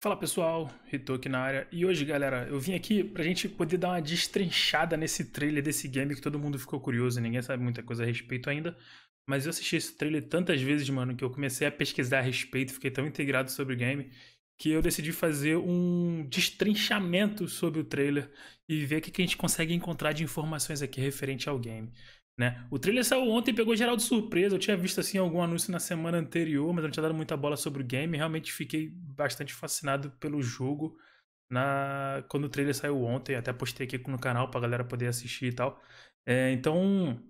Fala pessoal, Rito aqui na área e hoje galera, eu vim aqui pra gente poder dar uma destrinchada nesse trailer desse game que todo mundo ficou curioso, ninguém sabe muita coisa a respeito ainda, mas eu assisti esse trailer tantas vezes, mano, que eu comecei a pesquisar a respeito, fiquei tão integrado sobre o game, que eu decidi fazer um destrinchamento sobre o trailer e ver o que a gente consegue encontrar de informações aqui referente ao game. Né? O trailer saiu ontem e pegou geral de surpresa. Eu tinha visto assim algum anúncio na semana anterior, mas não tinha dado muita bola sobre o game. Realmente fiquei bastante fascinado pelo jogo na quando o trailer saiu ontem. Até postei aqui no canal pra galera poder assistir e tal. É, então,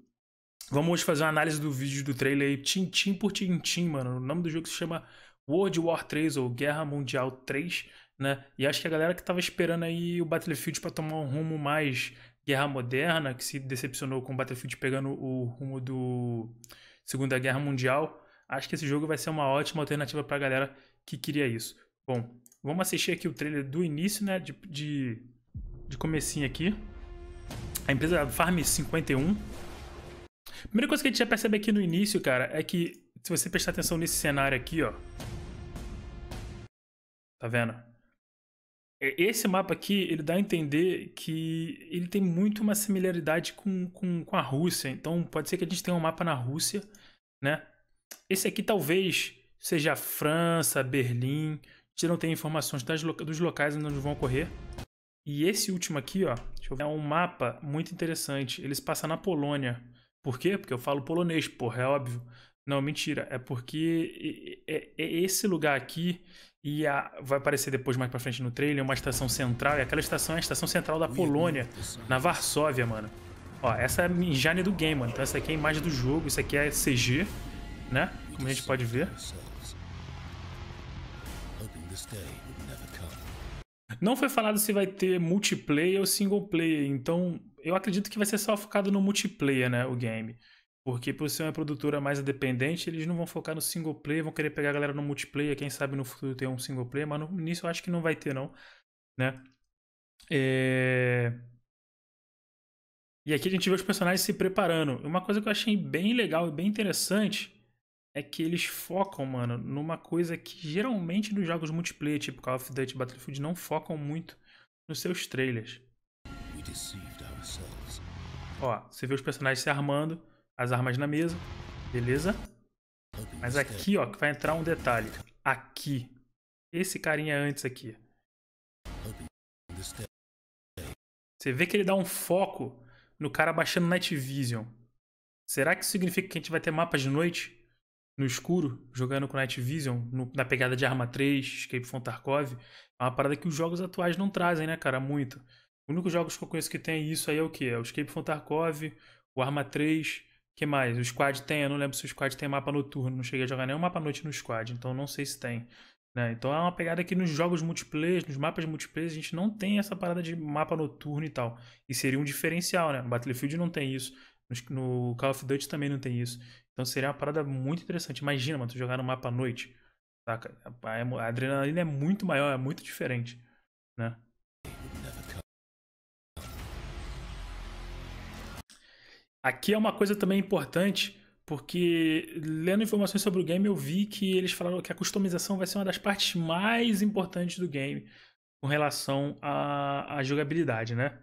vamos hoje fazer uma análise do vídeo do trailer aí, tintim por tintim, mano. O nome do jogo se chama World War 3 ou Guerra Mundial 3, né? E acho que a galera que tava esperando aí o Battlefield para tomar um rumo mais Guerra Moderna, que se decepcionou com Battlefield pegando o rumo do Segunda Guerra Mundial. Acho que esse jogo vai ser uma ótima alternativa para a galera que queria isso. Bom, vamos assistir aqui o trailer do início, né? De, de, de comecinho aqui. A empresa Farm 51. Primeira coisa que a gente já percebe aqui no início, cara, é que se você prestar atenção nesse cenário aqui, ó. Tá vendo? É, esse mapa aqui, ele dá a entender que ele tem muito uma similaridade com, com, com a Rússia. Então, pode ser que a gente tenha um mapa na Rússia, né? Esse aqui talvez seja França, Berlim. A gente não tem informações das, dos locais onde vão ocorrer. E esse último aqui, ó, é um mapa muito interessante. Ele se passa na Polônia. Por quê? Porque eu falo polonês, porra, é óbvio. Não, mentira. É porque é, é, é esse lugar aqui e a, vai aparecer depois mais pra frente no trailer, uma estação central, e aquela estação é a estação central da Polônia, na Varsóvia, mano. Ó, essa é a engine do game, mano. Então essa aqui é a imagem do jogo, isso aqui é CG, né? Como a gente pode ver. Não foi falado se vai ter multiplayer ou single player, então eu acredito que vai ser só focado no multiplayer, né, o game. Porque por ser uma produtora mais independente, eles não vão focar no single player, vão querer pegar a galera no multiplayer, quem sabe no futuro ter um single player, mas no início eu acho que não vai ter não, né? É... E aqui a gente vê os personagens se preparando. Uma coisa que eu achei bem legal e bem interessante é que eles focam, mano, numa coisa que geralmente nos jogos multiplayer, tipo Call of Duty Battlefield, não focam muito nos seus trailers. Ó, você vê os personagens se armando, as armas na mesa, beleza? Mas aqui, ó, que vai entrar um detalhe. Aqui. Esse carinha antes aqui. Você vê que ele dá um foco no cara baixando Night Vision. Será que isso significa que a gente vai ter mapas de noite? No escuro, jogando com Night Vision, no, na pegada de Arma 3, Escape from Tarkov? É uma parada que os jogos atuais não trazem, né, cara? Muito. O único jogos que eu conheço que tem isso aí é o que? É o Escape from Tarkov, o Arma 3, que mais? O squad tem, eu não lembro se o squad tem mapa noturno, não cheguei a jogar nenhum mapa noite no squad, então não sei se tem. Né? Então é uma pegada que nos jogos multiplayer, nos mapas multiplayer, a gente não tem essa parada de mapa noturno e tal. E seria um diferencial, né? No Battlefield não tem isso. No Call of Duty também não tem isso. Então seria uma parada muito interessante. Imagina, mano, tu jogar no mapa à noite. Saca? A adrenalina é muito maior, é muito diferente. Né? Aqui é uma coisa também importante, porque lendo informações sobre o game eu vi que eles falaram que a customização vai ser uma das partes mais importantes do game com relação à, à jogabilidade, né?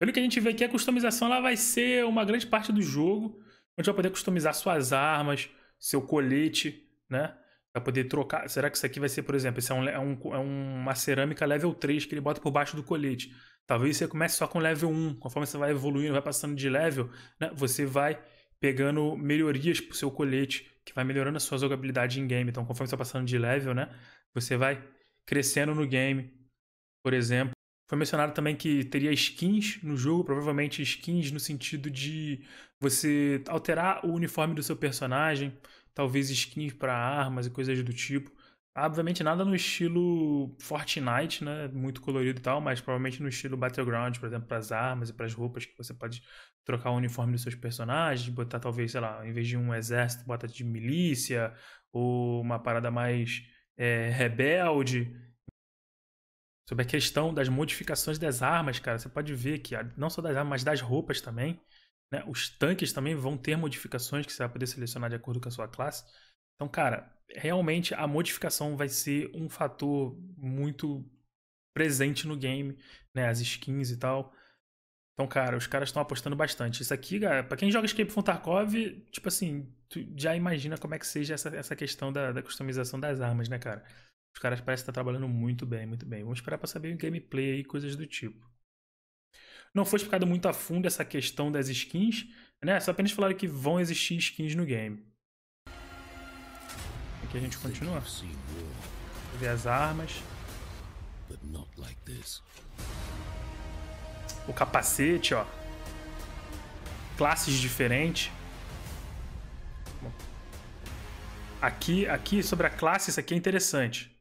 Pelo que a gente vê aqui, a customização ela vai ser uma grande parte do jogo, onde vai poder customizar suas armas, seu colete, né? Pra poder trocar. Será que isso aqui vai ser, por exemplo, isso é, é, um, é, um, é uma cerâmica level 3 que ele bota por baixo do colete. Talvez você comece só com level 1. Conforme você vai evoluindo, vai passando de level, né? você vai pegando melhorias pro seu colete, que vai melhorando a sua jogabilidade em game. Então, conforme você vai passando de level, né? Você vai crescendo no game. Por exemplo, foi mencionado também que teria skins no jogo, provavelmente skins no sentido de você alterar o uniforme do seu personagem, talvez skins para armas e coisas do tipo. Obviamente nada no estilo Fortnite, né? Muito colorido e tal, mas provavelmente no estilo Battleground, por exemplo, para as armas e para as roupas que você pode trocar o uniforme dos seus personagens, botar talvez, sei lá, em vez de um exército, bota de milícia ou uma parada mais é, rebelde. Sobre a questão das modificações das armas, cara, você pode ver que não só das armas, mas das roupas também. Né? Os tanques também vão ter modificações que você vai poder selecionar de acordo com a sua classe. Então, cara, realmente a modificação vai ser um fator muito presente no game, né? As skins e tal. Então, cara, os caras estão apostando bastante. Isso aqui, para pra quem joga Escape from Tarkov, tipo assim, tu já imagina como é que seja essa, essa questão da, da customização das armas, né, cara? Os caras parecem estar trabalhando muito bem, muito bem. Vamos esperar para saber o gameplay e coisas do tipo. Não foi explicado muito a fundo essa questão das skins, né? Só apenas falaram que vão existir skins no game. Aqui a gente continua. Ver as armas. O capacete, ó. Classes diferentes. Aqui, aqui sobre a classe, isso aqui é interessante.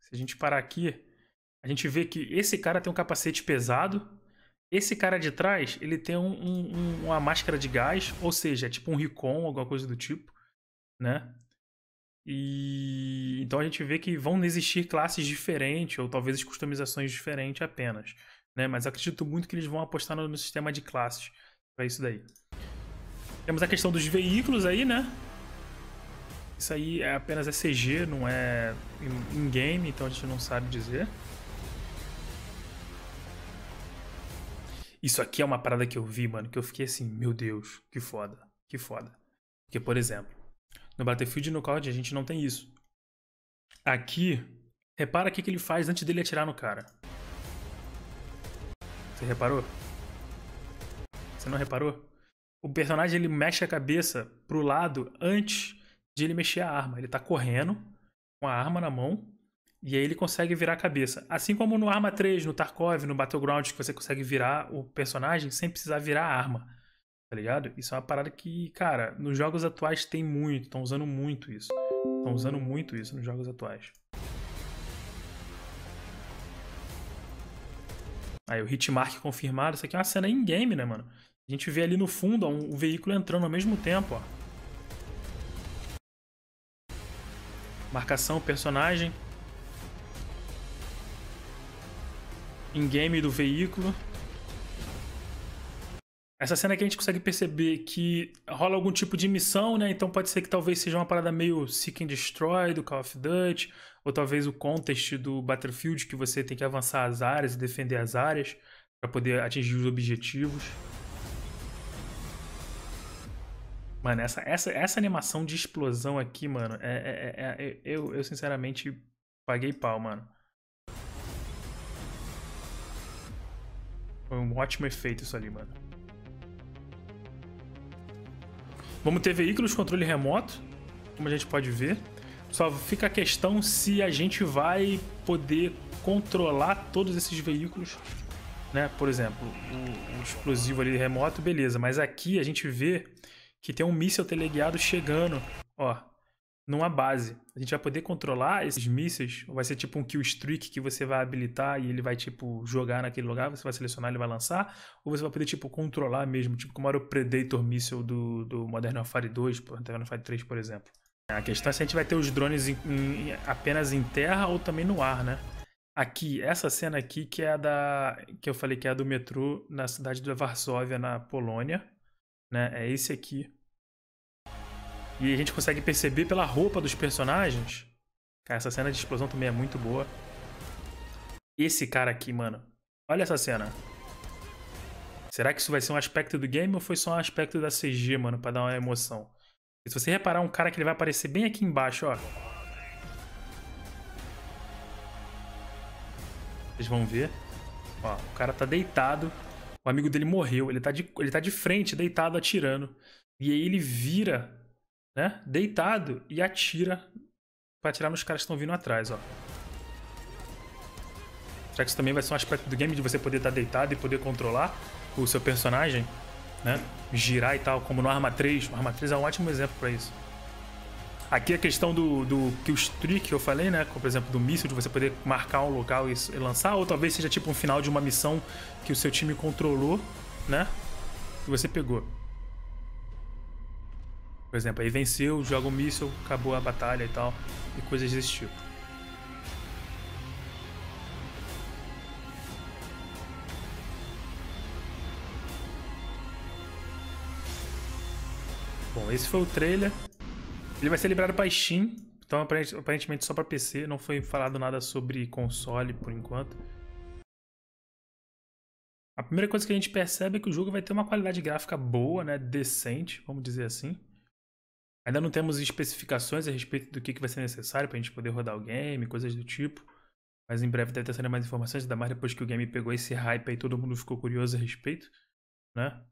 Se a gente parar aqui, a gente vê que esse cara tem um capacete pesado, esse cara de trás, ele tem um, um, uma máscara de gás, ou seja, é tipo um ricom alguma coisa do tipo, né? E então a gente vê que vão existir classes diferentes, ou talvez customizações diferentes apenas, né? Mas acredito muito que eles vão apostar no, no sistema de classes para isso daí. Temos a questão dos veículos aí, né? Isso aí é apenas é CG, não é in-game, então a gente não sabe dizer. Isso aqui é uma parada que eu vi, mano, que eu fiquei assim, meu Deus, que foda, que foda. Porque, por exemplo, no Battlefield e no COD a gente não tem isso. Aqui, repara o que ele faz antes dele atirar no cara. Você reparou? Você não reparou? O personagem ele mexe a cabeça pro lado antes de ele mexer a arma. Ele tá correndo com a arma na mão e aí ele consegue virar a cabeça. Assim como no Arma 3, no Tarkov, no Battleground, que você consegue virar o personagem sem precisar virar a arma. Tá ligado? Isso é uma parada que, cara, nos jogos atuais tem muito, estão usando muito isso. Estão usando muito isso nos jogos atuais. Aí o hitmark confirmado, isso aqui é uma cena in-game, né, mano? A gente vê ali no fundo ó, um, um veículo entrando ao mesmo tempo, ó. Marcação, personagem. in-game do veículo. Essa cena é que a gente consegue perceber que rola algum tipo de missão, né? Então pode ser que talvez seja uma parada meio Seek and Destroy do Call of Duty, ou talvez o contest do Battlefield, que você tem que avançar as áreas e defender as áreas para poder atingir os objetivos. Mano, essa, essa, essa animação de explosão aqui, mano, é, é, é, é eu, eu sinceramente paguei pau, mano. Foi um ótimo efeito isso ali, mano. Vamos ter veículos controle remoto, como a gente pode ver. Só fica a questão se a gente vai poder controlar todos esses veículos, né? Por exemplo, o, o explosivo ali remoto, beleza. Mas aqui a gente vê que tem um míssil teleguiado chegando, ó numa base. A gente vai poder controlar esses mísseis, vai ser tipo um kill streak que você vai habilitar e ele vai tipo jogar naquele lugar, você vai selecionar, ele vai lançar, ou você vai poder tipo controlar mesmo, tipo como era o Predator Missile do, do Modern Warfare 2, Modern Warfare 3, por exemplo. A questão é se a gente vai ter os drones em, em, apenas em terra ou também no ar, né? Aqui, essa cena aqui que é a da que eu falei que é a do metrô na cidade de Varsóvia, na Polônia, né? É esse aqui e a gente consegue perceber pela roupa dos personagens. Cara, essa cena de explosão também é muito boa. Esse cara aqui, mano. Olha essa cena. Será que isso vai ser um aspecto do game ou foi só um aspecto da CG, mano, pra dar uma emoção? E se você reparar, um cara que ele vai aparecer bem aqui embaixo, ó. Vocês vão ver. Ó, o cara tá deitado. O amigo dele morreu. Ele tá de, ele tá de frente, deitado, atirando. E aí ele vira né? Deitado e atira pra atirar nos caras que estão vindo atrás, ó. Será que isso também vai ser um aspecto do game de você poder estar tá deitado e poder controlar o seu personagem, né? Girar e tal, como no Arma 3. O Arma 3 é um ótimo exemplo pra isso. Aqui a questão do, do killstreak que eu falei, né? Como, por exemplo, do míssil, de você poder marcar um local e, e lançar. Ou talvez seja tipo um final de uma missão que o seu time controlou, né? E você pegou. Por exemplo, aí venceu, joga o um míssil, acabou a batalha e tal, e coisas desse tipo. Bom, esse foi o trailer. Ele vai ser liberado para Steam, então aparentemente só para PC, não foi falado nada sobre console por enquanto. A primeira coisa que a gente percebe é que o jogo vai ter uma qualidade gráfica boa, né, decente, vamos dizer assim. Ainda não temos especificações a respeito do que, que vai ser necessário para a gente poder rodar o game, coisas do tipo. Mas em breve deve estar saindo mais informações, ainda mais depois que o game pegou esse hype aí, todo mundo ficou curioso a respeito, né?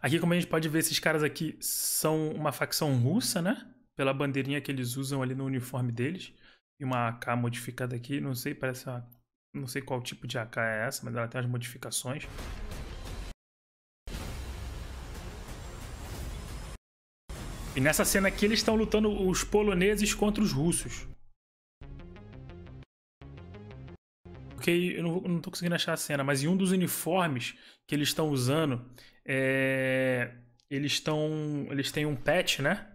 Aqui, como a gente pode ver, esses caras aqui são uma facção russa, né? Pela bandeirinha que eles usam ali no uniforme deles. E uma AK modificada aqui, não sei, parece uma... Não sei qual tipo de AK é essa, mas ela tem as modificações. E nessa cena aqui eles estão lutando os poloneses contra os russos. Ok, eu não, não tô conseguindo achar a cena, mas em um dos uniformes que eles estão usando, é... eles estão. Eles têm um pet, né?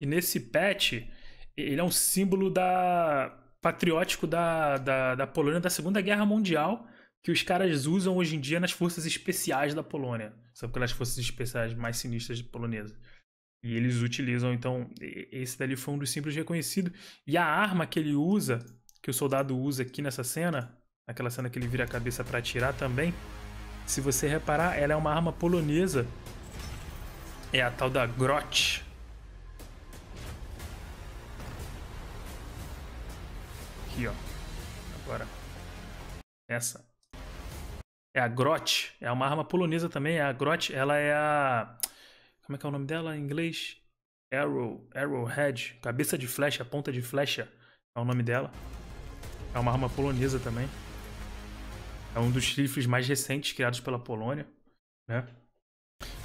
E nesse pet, ele é um símbolo da patriótico da, da, da Polônia da Segunda Guerra Mundial que os caras usam hoje em dia nas forças especiais da Polônia. São aquelas forças especiais mais sinistras polonesas. E eles utilizam, então, esse dali foi um dos simples reconhecido. E a arma que ele usa, que o soldado usa aqui nessa cena, naquela cena que ele vira a cabeça para atirar também, se você reparar, ela é uma arma polonesa. É a tal da Grot. Aqui, ó. Agora. Essa. É a Grot. É uma arma polonesa também. A Grot, ela é a como é que é o nome dela em inglês? Arrow, Arrowhead, cabeça de flecha, ponta de flecha é o nome dela. É uma arma polonesa também. É um dos rifles mais recentes criados pela Polônia, né?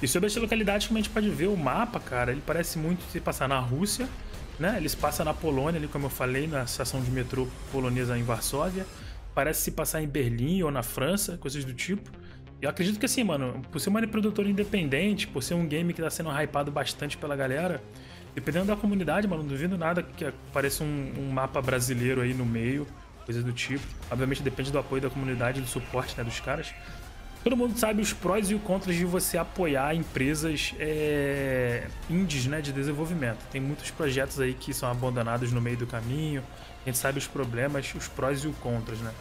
E sobre essa localidade como a gente pode ver, o mapa, cara, ele parece muito se passar na Rússia, né? Ele se passa na Polônia, ali como eu falei, na estação de metrô polonesa em Varsóvia. Parece se passar em Berlim ou na França, coisas do tipo. Eu acredito que assim, mano, por ser uma produtora independente, por ser um game que tá sendo hypado bastante pela galera, dependendo da comunidade, mano, não duvido nada que apareça um, um mapa brasileiro aí no meio, coisa do tipo. Obviamente depende do apoio da comunidade, do suporte, né, dos caras. Todo mundo sabe os prós e os contras de você apoiar empresas é, indies, né, de desenvolvimento. Tem muitos projetos aí que são abandonados no meio do caminho. A gente sabe os problemas, os prós e os contras, né?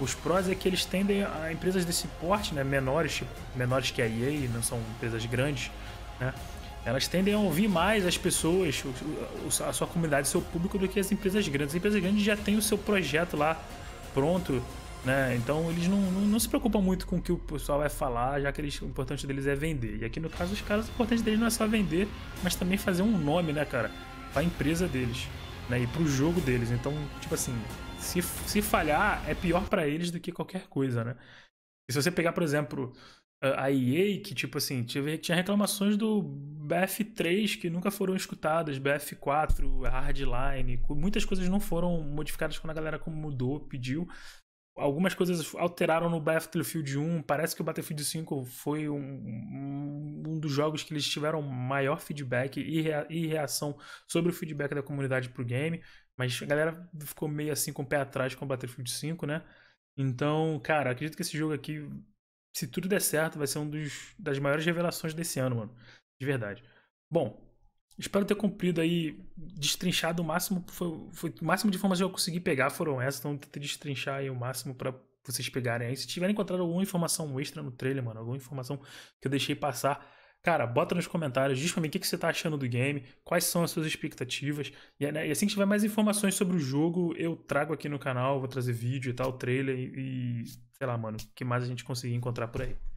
Os prós é que eles tendem a empresas desse porte, né, menores, tipo, menores que a EA, não são empresas grandes, né, elas tendem a ouvir mais as pessoas, a sua comunidade, o seu público, do que as empresas grandes. As empresas grandes já têm o seu projeto lá pronto, né? Então eles não, não, não, se preocupam muito com o que o pessoal vai falar, já que eles, o importante deles é vender. E aqui no caso, os caras, o importante deles não é só vender, mas também fazer um nome, né, cara? a empresa deles né? E pro jogo deles. Então, tipo assim, se, se falhar, é pior para eles do que qualquer coisa, né? E se você pegar, por exemplo, a EA, que tipo assim, tinha reclamações do BF3 que nunca foram escutadas, BF4, Hardline, muitas coisas não foram modificadas quando a galera mudou, pediu algumas coisas alteraram no Battlefield 1. Parece que o Battlefield 5 foi um, um, dos jogos que eles tiveram maior feedback e, rea, e reação sobre o feedback da comunidade pro game. Mas a galera ficou meio assim com o pé atrás com o Battlefield 5, né? Então, cara, acredito que esse jogo aqui, se tudo der certo, vai ser um dos das maiores revelações desse ano, mano. De verdade. Bom, Espero ter cumprido aí, destrinchado o máximo. Foi, foi, o máximo de informações que eu consegui pegar foram essas, então tentei destrinchar aí o máximo para vocês pegarem aí. Se tiverem encontrado alguma informação extra no trailer, mano, alguma informação que eu deixei passar, cara, bota nos comentários, diz pra mim o que, que você tá achando do game, quais são as suas expectativas. E, né, e, assim que tiver mais informações sobre o jogo, eu trago aqui no canal, vou trazer vídeo e tal, trailer e, e sei lá, mano, o que mais a gente conseguir encontrar por aí.